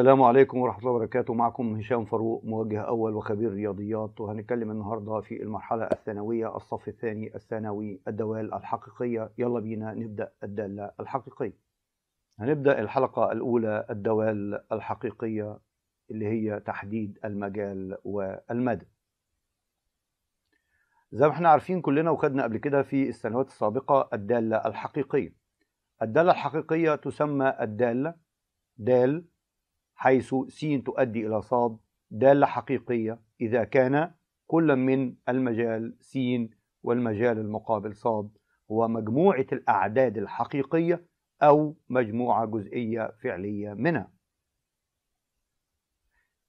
السلام عليكم ورحمة الله وبركاته معكم هشام فاروق موجه أول وخبير رياضيات وهنتكلم النهاردة في المرحلة الثانوية الصف الثاني الثانوي الدوال الحقيقية يلا بينا نبدأ الدالة الحقيقية هنبدأ الحلقة الأولى الدوال الحقيقية اللي هي تحديد المجال والمدى زي ما احنا عارفين كلنا وخدنا قبل كده في السنوات السابقة الدالة الحقيقية الدالة الحقيقية تسمى الدالة دال حيث س تؤدي إلى ص دالة حقيقية إذا كان كل من المجال س والمجال المقابل ص هو مجموعة الأعداد الحقيقية أو مجموعة جزئية فعلية منها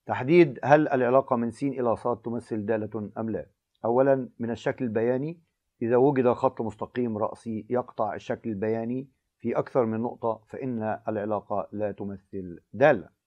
تحديد هل العلاقة من س إلى ص تمثل دالة أم لا أولا من الشكل البياني إذا وجد خط مستقيم رأسي يقطع الشكل البياني في أكثر من نقطة فإن العلاقة لا تمثل دالة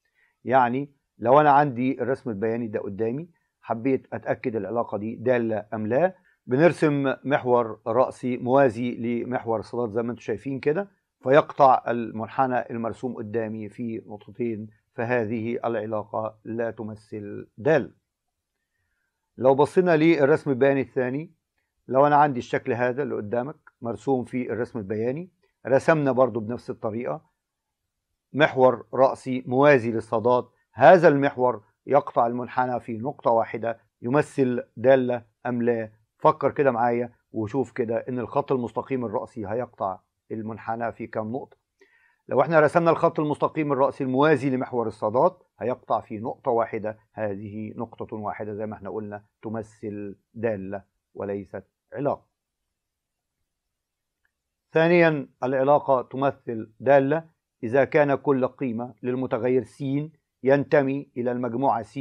يعني لو انا عندي الرسم البياني ده قدامي حبيت اتاكد العلاقه دي داله ام لا بنرسم محور راسي موازي لمحور صلات زي ما انتم شايفين كده فيقطع المنحنى المرسوم قدامي في نقطتين فهذه العلاقه لا تمثل داله لو بصينا للرسم البياني الثاني لو انا عندي الشكل هذا اللي قدامك مرسوم في الرسم البياني رسمنا برضو بنفس الطريقه محور رأسي موازي للصادات هذا المحور يقطع المنحنى في نقطة واحدة يمثل دالة أم لا فكر كده معايا وشوف كده إن الخط المستقيم الرأسي هيقطع المنحنى في كم نقطة لو احنا رسمنا الخط المستقيم الرأسي الموازي لمحور الصادات هيقطع في نقطة واحدة هذه نقطة واحدة زي ما احنا قلنا تمثل دالة وليست علاقة ثانيا العلاقة تمثل دالة إذا كان كل قيمة للمتغير س ينتمي إلى المجموعة س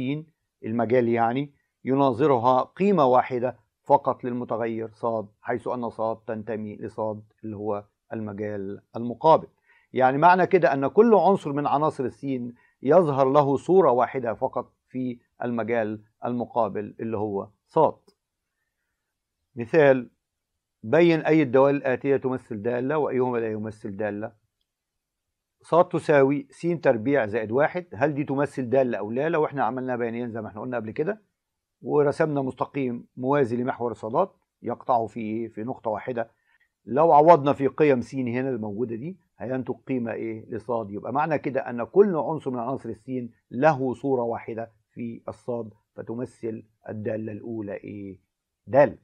المجال يعني يناظرها قيمة واحدة فقط للمتغير ص حيث أن ص تنتمي لص اللي هو المجال المقابل يعني معنى كده أن كل عنصر من عناصر السين يظهر له صورة واحدة فقط في المجال المقابل اللي هو ص مثال بين أي الدوال الآتية تمثل دالة وأيهما لا يمثل دالة ص تساوي س تربيع زائد واحد هل دي تمثل دالة أو لا لو احنا عملنا بيانين زي ما احنا قلنا قبل كده ورسمنا مستقيم موازي لمحور الصادات يقطعه في ايه في نقطة واحدة لو عوضنا في قيم س هنا الموجودة دي هينتج قيمة ايه لصاد يبقى معنى كده أن كل عنصر من عناصر السين له صورة واحدة في الصاد فتمثل الدالة الأولى ايه د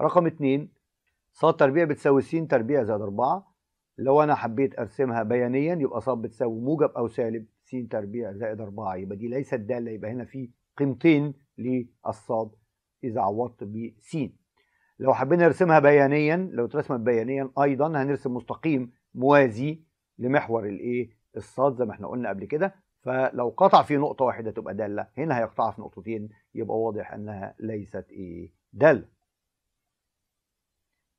رقم اتنين ص تربيع بتساوي س تربيع زائد أربعة لو انا حبيت ارسمها بيانيا يبقى ص بتساوي موجب او سالب س تربيع زائد 4 يبقى دي ليست داله يبقى هنا في قيمتين للصاد اذا عوضت ب س لو حبينا نرسمها بيانيا لو اترسمت بيانيا ايضا هنرسم مستقيم موازي لمحور الايه الصاد زي ما احنا قلنا قبل كده فلو قطع في نقطه واحده تبقى داله هنا هيقطعها في نقطتين يبقى واضح انها ليست ايه داله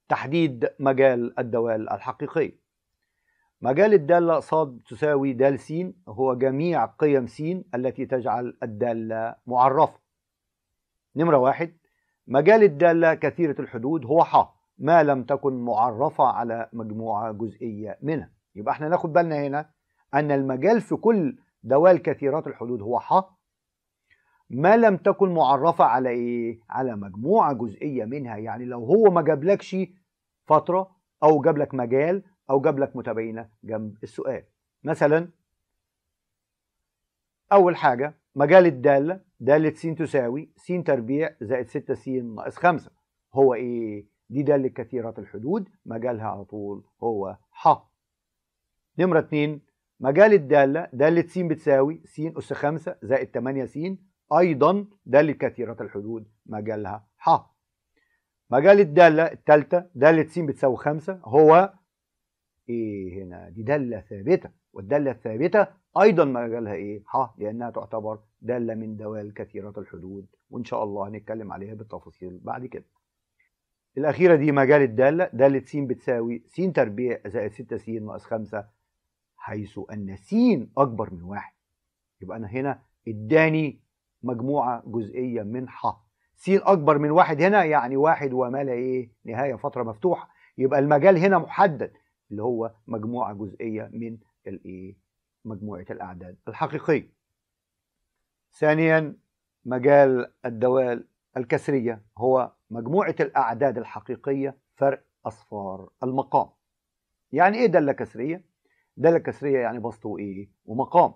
تحديد مجال الدوال الحقيقيه مجال الدالة صاد تساوي دال س هو جميع قيم س التي تجعل الدالة معرفة نمرة واحد مجال الدالة كثيرة الحدود هو ح ما لم تكن معرفة على مجموعة جزئية منها يبقى احنا ناخد بالنا هنا أن المجال في كل دوال كثيرات الحدود هو ح ما لم تكن معرفة على إيه؟ على مجموعة جزئية منها يعني لو هو ما جابلكش فترة أو جابلك مجال أو جاب لك متباينه جنب السؤال مثلا أول حاجة مجال الدالة دالة س تساوي س تربيع زائد 6 س ناقص 5 هو إيه؟ دي دالة كثيرة الحدود مجالها على طول هو ح نمرة 2 مجال الدالة دالة س بتساوي س أس 5 زائد 8 س أيضا دالة كثيرة الحدود مجالها ح مجال الدالة الثالثة دالة س بتساوي 5 هو ايه هنا دي داله ثابته والداله الثابته ايضا مجالها ايه ح لانها تعتبر داله من دوال كثيره الحدود وان شاء الله هنتكلم عليها بالتفاصيل بعد كده الاخيره دي مجال الداله داله س بتساوي س تربيع زائد 6 س ناقص 5 حيث ان س اكبر من واحد يبقى انا هنا اداني مجموعه جزئيه من ح س اكبر من واحد هنا يعني واحد وما لا ايه نهايه فتره مفتوحه يبقى المجال هنا محدد اللي هو مجموعة جزئية من الايه مجموعة الأعداد الحقيقية ثانيا مجال الدوال الكسرية هو مجموعة الأعداد الحقيقية فرق أصفار المقام يعني إيه دالة كسرية؟ دالة كسرية يعني بسط وإيه؟ ومقام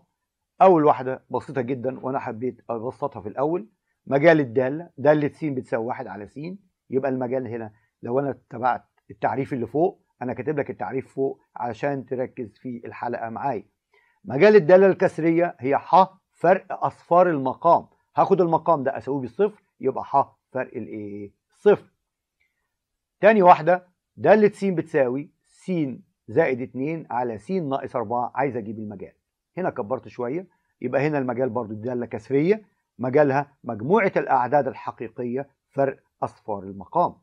أول واحدة بسيطة جدا وأنا حبيت أبسطها في الأول مجال الدالة دالة س بتساوي واحد على س يبقى المجال هنا لو أنا اتبعت التعريف اللي فوق انا كاتب لك التعريف فوق عشان تركز في الحلقه معايا مجال الداله الكسريه هي ح فرق اصفار المقام هاخد المقام ده اساويه بالصفر يبقى ح فرق الايه صفر تاني واحده داله س بتساوي س زائد 2 على س ناقص 4 عايز اجيب المجال هنا كبرت شويه يبقى هنا المجال برضو داله كسريه مجالها مجموعه الاعداد الحقيقيه فرق اصفار المقام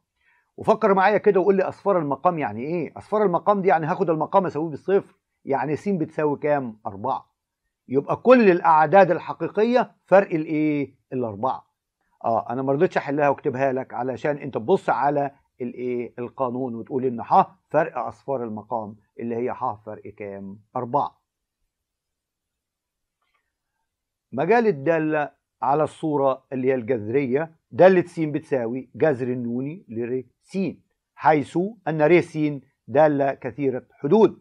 وفكر معايا كده وقول لي اصفار المقام يعني ايه اصفار المقام دي يعني هاخد المقام اسويه بالصفر يعني س بتساوي كام أربعة يبقى كل الاعداد الحقيقيه فرق الايه الاربعه اه انا ما رضيتش احلها واكتبها لك علشان انت تبص على الايه القانون وتقول ان ح فرق اصفار المقام اللي هي ح فرق كام أربعة مجال الداله على الصوره اللي هي الجذريه دالة س بتساوي جذر النوني لر س حيث أن ر س دالة كثيرة حدود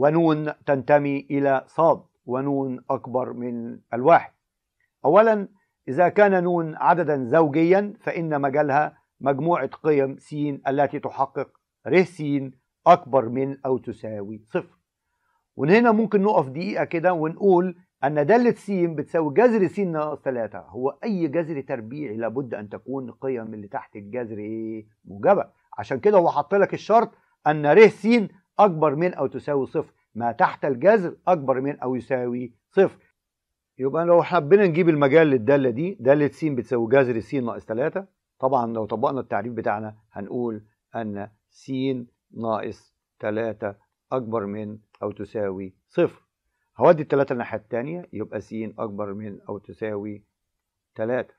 ونون تنتمي إلى صاد ونون أكبر من الواحد أولا إذا كان نون عددا زوجيا فإن مجالها مجموعة قيم س التي تحقق ر س أكبر من أو تساوي صفر ومن هنا ممكن نقف دقيقة كده ونقول أن دالة س بتساوي جذر س ناقص 3 هو أي جذر تربيعي لابد أن تكون قيم اللي تحت الجذر إيه؟ موجبة عشان كده هو حط لك الشرط أن ر س أكبر من أو تساوي صفر ما تحت الجذر أكبر من أو يساوي صفر يبقى لو حبينا نجيب المجال للدالة دي دالة س بتساوي جذر س ناقص 3 طبعا لو طبقنا التعريف بتاعنا هنقول أن س ناقص 3 أكبر من أو تساوي صفر هودي التلاتة الناحية التانية يبقى س أكبر من أو تساوي تلاتة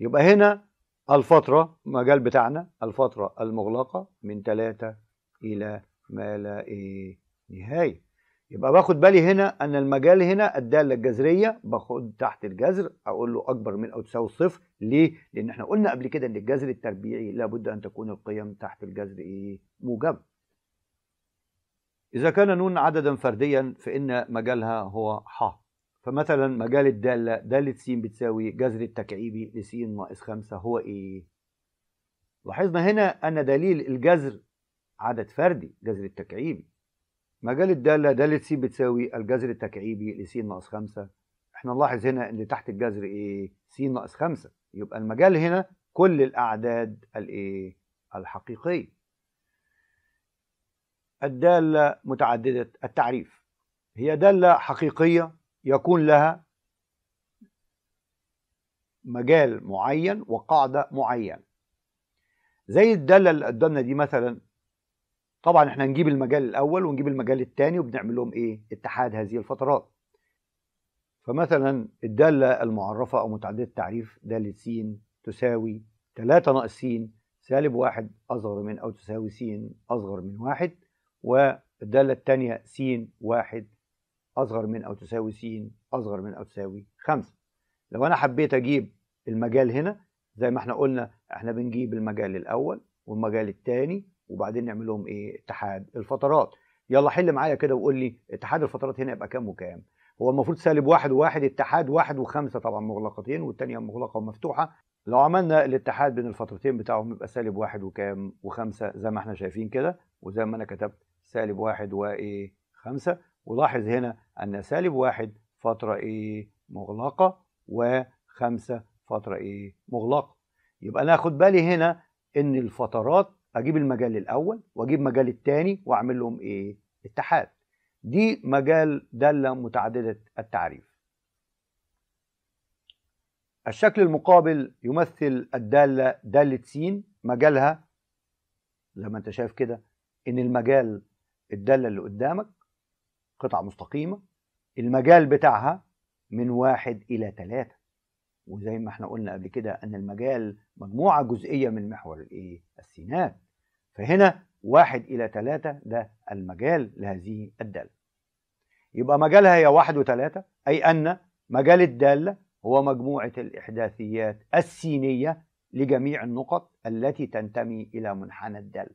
يبقى هنا الفترة مجال بتاعنا الفترة المغلقة من تلاتة إلى ما لا إيه نهاية يبقى باخد بالي هنا أن المجال هنا الدالة الجذرية باخد تحت الجذر أقول له أكبر من أو تساوي صفر ليه؟ لأن احنا قلنا قبل كده أن الجذر التربيعي لابد أن تكون القيم تحت الجذر إيه موجبة إذا كان نون عددا فرديا فإن مجالها هو ح فمثلا مجال الدالة دالة س بتساوي جذر التكعيبي لس ناقص خمسة هو إيه؟ لاحظنا هنا أن دليل الجذر عدد فردي جذر التكعيبي مجال الدالة دالة س بتساوي الجذر التكعيبي لس ناقص خمسة احنا نلاحظ هنا ان تحت الجذر ايه س ناقص خمسة يبقى المجال هنا كل الأعداد الايه الحقيقية الدالة متعددة التعريف هي دالة حقيقية يكون لها مجال معين وقاعدة معينة زي الدالة اللي قدامنا دي مثلا طبعا احنا نجيب المجال الأول ونجيب المجال الثاني وبنعمل لهم ايه اتحاد هذه الفترات فمثلا الدالة المعرفة أو متعددة التعريف دالة س تساوي 3 ناقص س سالب واحد أصغر من أو تساوي س أصغر من واحد والدالة الثانية س واحد أصغر من أو تساوي س أصغر من أو تساوي خمسة لو أنا حبيت أجيب المجال هنا زي ما احنا قلنا احنا بنجيب المجال الأول والمجال الثاني وبعدين نعمل لهم ايه اتحاد الفترات يلا حل معايا كده وقول لي اتحاد الفترات هنا يبقى كام وكام هو المفروض سالب واحد وواحد اتحاد واحد وخمسة طبعا مغلقتين والتانية مغلقة ومفتوحة لو عملنا الاتحاد بين الفترتين بتاعهم يبقى سالب واحد وكام وخمسة زي ما احنا شايفين كده وزي ما انا كتبت سالب واحد وإيه خمسة ولاحظ هنا أن سالب واحد فترة إيه مغلقة وخمسة فترة إيه مغلقة يبقى أنا أخد بالي هنا إن الفترات أجيب المجال الأول وأجيب مجال التاني وأعمل لهم إيه اتحاد دي مجال دالة متعددة التعريف الشكل المقابل يمثل الدالة دالة سين مجالها زي ما انت شايف كده ان المجال الدالة اللي قدامك قطعة مستقيمة المجال بتاعها من واحد إلى ثلاثة وزي ما احنا قلنا قبل كده أن المجال مجموعة جزئية من محور الإيه؟ السينات فهنا واحد إلى ثلاثة ده المجال لهذه الدالة يبقى مجالها هي واحد وثلاثة أي أن مجال الدالة هو مجموعة الإحداثيات السينية لجميع النقط التي تنتمي إلى منحنى الدالة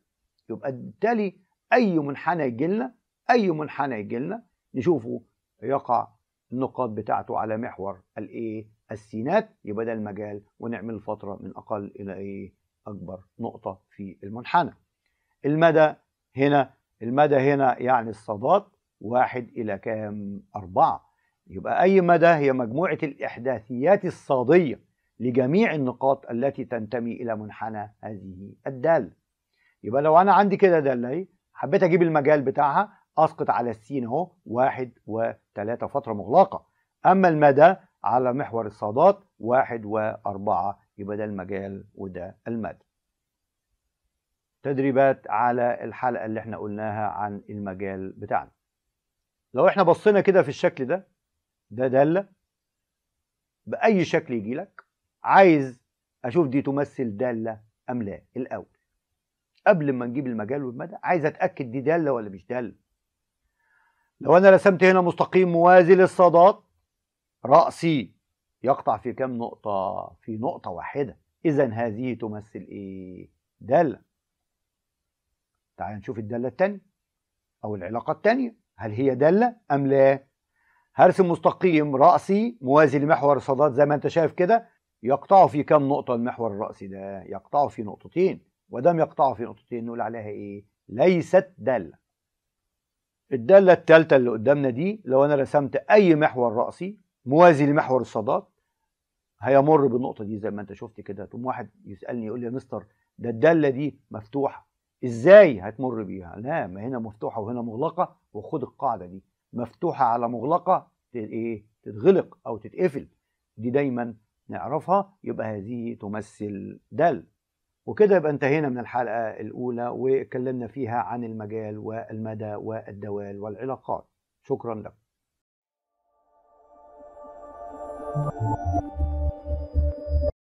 يبقى بالتالي اي منحنى يجي لنا اي منحنى يجي لنا نشوفه يقع النقاط بتاعته على محور الايه السينات يبقى ده المجال ونعمل فتره من اقل الى ايه اكبر نقطه في المنحنى المدى هنا المدى هنا يعني الصادات واحد الى كام اربعه يبقى اي مدى هي مجموعه الاحداثيات الصاديه لجميع النقاط التي تنتمي الى منحنى هذه الداله يبقى لو انا عندي كده داله حبيت اجيب المجال بتاعها اسقط على السين اهو واحد وثلاثة فترة مغلقة اما المدى على محور الصادات واحد واربعة يبقى ده المجال وده المدى تدريبات على الحلقة اللي احنا قلناها عن المجال بتاعنا لو احنا بصينا كده في الشكل ده ده دالة بأي شكل يجي لك عايز أشوف دي تمثل دالة أم لا الأول قبل ما نجيب المجال والمدى عايز اتاكد دي داله ولا مش داله لو انا رسمت هنا مستقيم موازي للصادات راسي يقطع في كام نقطه في نقطه واحده اذا هذه تمثل ايه داله تعال نشوف الداله الثانيه او العلاقه الثانيه هل هي داله ام لا هرسم مستقيم راسي موازي لمحور الصادات زي ما انت شايف كده يقطع في كام نقطه المحور الراسي ده يقطع في نقطتين ودم يقطعه في نقطتين نقول عليها ايه ليست داله الداله الثالثه اللي قدامنا دي لو انا رسمت اي محور راسي موازي لمحور الصادات هيمر بالنقطه دي زي ما انت شفت كده تقوم واحد يسالني يقول لي يا مستر ده الداله دي مفتوحه ازاي هتمر بيها لا ما هنا مفتوحه وهنا مغلقه وخد القاعده دي مفتوحه على مغلقه ايه تتغلق او تتقفل دي دايما نعرفها يبقى هذه تمثل دال وكده يبقى انتهينا من الحلقة الأولى واتكلمنا فيها عن المجال والمدى والدوال والعلاقات شكرا لكم